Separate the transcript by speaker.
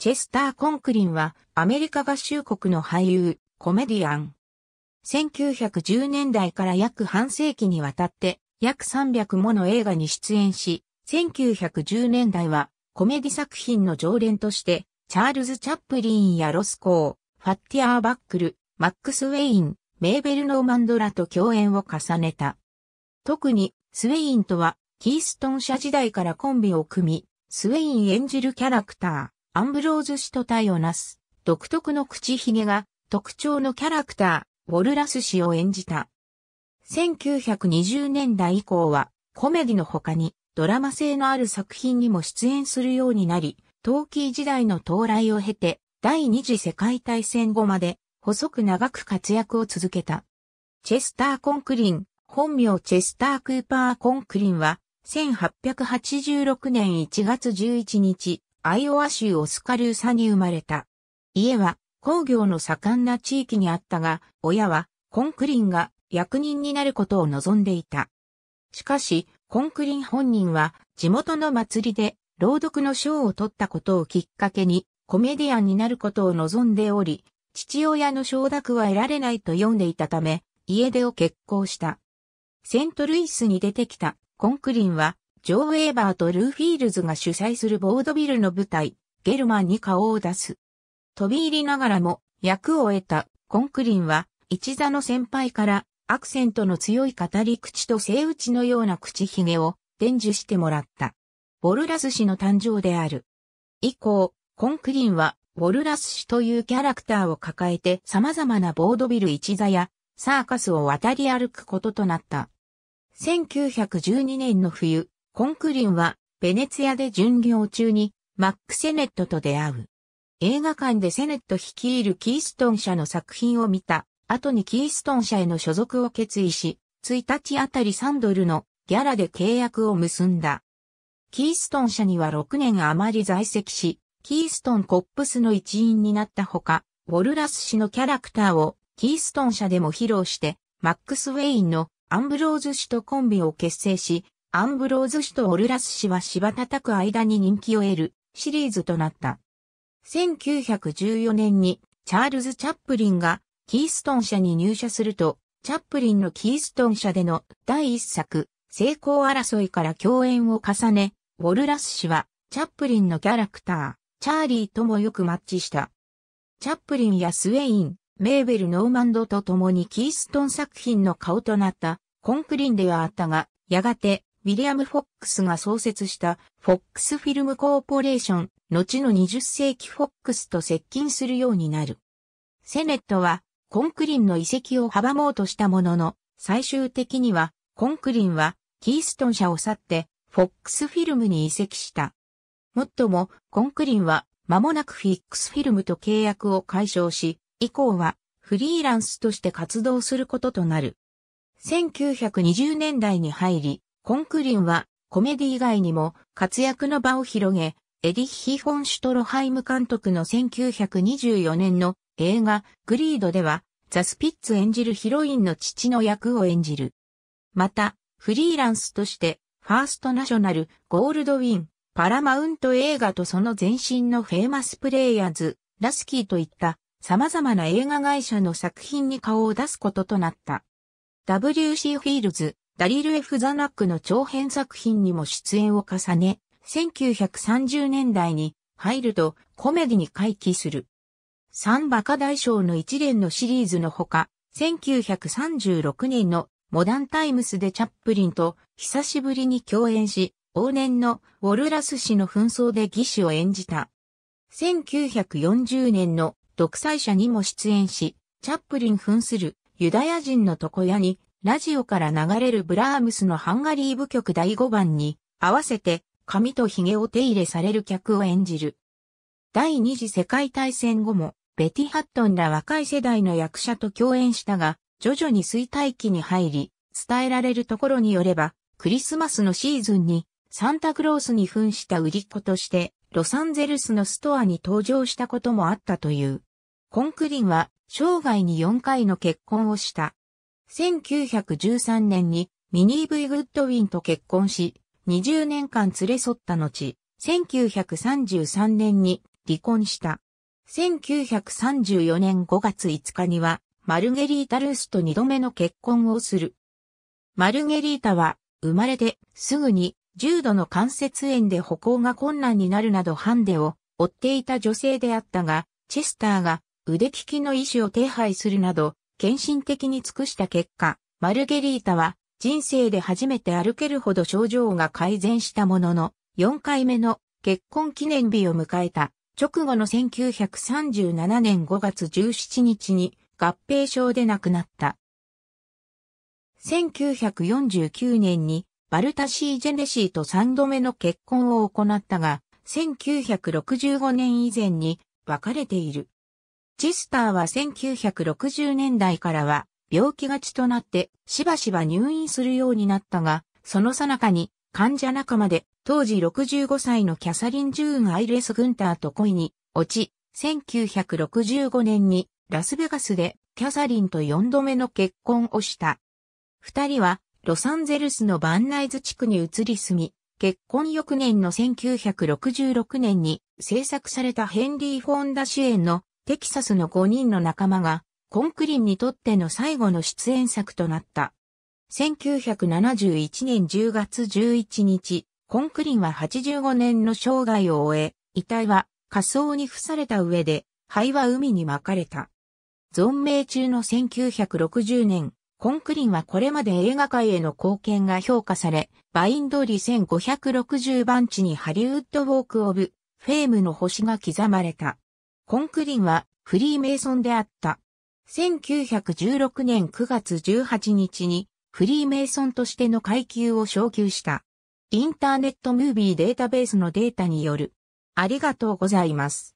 Speaker 1: チェスター・コンクリンはアメリカ合衆国の俳優、コメディアン。1910年代から約半世紀にわたって約300もの映画に出演し、1910年代はコメディ作品の常連としてチャールズ・チャップリンやロスコー、ファッティアー・バックル、マックス・ウェイン、メーベル・ノーマンドラと共演を重ねた。特にスウェインとはキーストン社時代からコンビを組み、スウェイン演じるキャラクター。アンブローズ氏と対をなす、独特の口ひげが特徴のキャラクター、ウォルラス氏を演じた。1920年代以降は、コメディの他に、ドラマ性のある作品にも出演するようになり、陶器時代の到来を経て、第二次世界大戦後まで、細く長く活躍を続けた。チェスター・コンクリン、本名チェスター・クーパー・コンクリンは、1886年1月11日、アイオワ州オスカルーサに生まれた。家は工業の盛んな地域にあったが、親はコンクリンが役人になることを望んでいた。しかし、コンクリン本人は地元の祭りで朗読の賞を取ったことをきっかけにコメディアンになることを望んでおり、父親の承諾は得られないと読んでいたため、家出を決行した。セントルイスに出てきたコンクリンはジョー・ウェーバーとルー・フィールズが主催するボードビルの舞台、ゲルマンに顔を出す。飛び入りながらも役を得たコンクリンは、一座の先輩からアクセントの強い語り口と背打ちのような口ひげを伝授してもらった。ボルラス氏の誕生である。以降、コンクリンはボルラス氏というキャラクターを抱えて様々なボードビル一座やサーカスを渡り歩くこととなった。1912年の冬、コンクリンは、ベネツィアで巡業中に、マック・セネットと出会う。映画館でセネット率いるキーストン社の作品を見た、後にキーストン社への所属を決意し、1日あたり3ドルのギャラで契約を結んだ。キーストン社には6年余り在籍し、キーストンコップスの一員になったほか、ウォルラス氏のキャラクターをキーストン社でも披露して、マックス・ウェインのアンブローズ氏とコンビを結成し、アンブローズ氏とオルラス氏は芝叩く間に人気を得るシリーズとなった。1914年にチャールズ・チャップリンがキーストン社に入社すると、チャップリンのキーストン社での第一作、成功争いから共演を重ね、ウォルラス氏はチャップリンのキャラクター、チャーリーともよくマッチした。チャップリンやスウェイン、メーベル・ノーマンドと共にキーストン作品の顔となったコンクリンではあったが、やがてウィリアム・フォックスが創設したフォックスフィルムコーポレーション、後の20世紀フォックスと接近するようになる。セネットはコンクリンの遺跡を阻もうとしたものの、最終的にはコンクリンはキーストン社を去ってフォックスフィルムに移籍した。もっとも、コンクリンは間もなくフィックスフィルムと契約を解消し、以降はフリーランスとして活動することとなる。1920年代に入り、コンクリンはコメディ以外にも活躍の場を広げ、エディヒ・フォン・シュトロハイム監督の1924年の映画グリードではザ・スピッツ演じるヒロインの父の役を演じる。また、フリーランスとしてファーストナショナル、ゴールドウィン、パラマウント映画とその前身のフェーマスプレイヤーズ、ラスキーといった様々な映画会社の作品に顔を出すこととなった。W.C. フィールズ、ダリル・ F・ ザナックの長編作品にも出演を重ね、1930年代に入るとコメディに回帰する。三馬鹿大将の一連のシリーズのほか、1936年のモダンタイムスでチャップリンと久しぶりに共演し、往年のウォルラス氏の紛争で義士を演じた。1940年の独裁者にも出演し、チャップリン扮するユダヤ人の床屋にラジオから流れるブラームスのハンガリー部曲第5番に合わせて髪と髭を手入れされる客を演じる。第二次世界大戦後もベティ・ハットンら若い世代の役者と共演したが、徐々に衰退期に入り、伝えられるところによれば、クリスマスのシーズンにサンタクロースに扮した売り子としてロサンゼルスのストアに登場したこともあったという。コンクリンは生涯に4回の結婚をした。1913年にミニー・ブイ・グッドウィンと結婚し、20年間連れ添った後、1933年に離婚した。1934年5月5日には、マルゲリータ・ルースと2度目の結婚をする。マルゲリータは、生まれてすぐに重度の関節炎で歩行が困難になるなどハンデを追っていた女性であったが、チェスターが腕利きの医師を手配するなど、献身的に尽くした結果、マルゲリータは人生で初めて歩けるほど症状が改善したものの、4回目の結婚記念日を迎えた直後の1937年5月17日に合併症で亡くなった。1949年にバルタシー・ジェネシーと3度目の結婚を行ったが、1965年以前に別れている。チスターは1960年代からは病気がちとなってしばしば入院するようになったが、その最中に患者仲間で当時65歳のキャサリン・ジューン・アイレス・グンターと恋に落ち、1965年にラスベガスでキャサリンと4度目の結婚をした。二人はロサンゼルスのバンナイズ地区に移り住み、結婚翌年の1966年に制作されたヘンリー・フォンダ主演のテキサスの5人の仲間が、コンクリンにとっての最後の出演作となった。1971年10月11日、コンクリンは85年の生涯を終え、遺体は火葬に付された上で、灰は海に巻かれた。存命中の1960年、コンクリンはこれまで映画界への貢献が評価され、バインドリ1560番地にハリウッドウォークオブ、フェームの星が刻まれた。コンクリンはフリーメイソンであった。1916年9月18日にフリーメイソンとしての階級を昇級した。インターネットムービーデータベースのデータによる。ありがとうございます。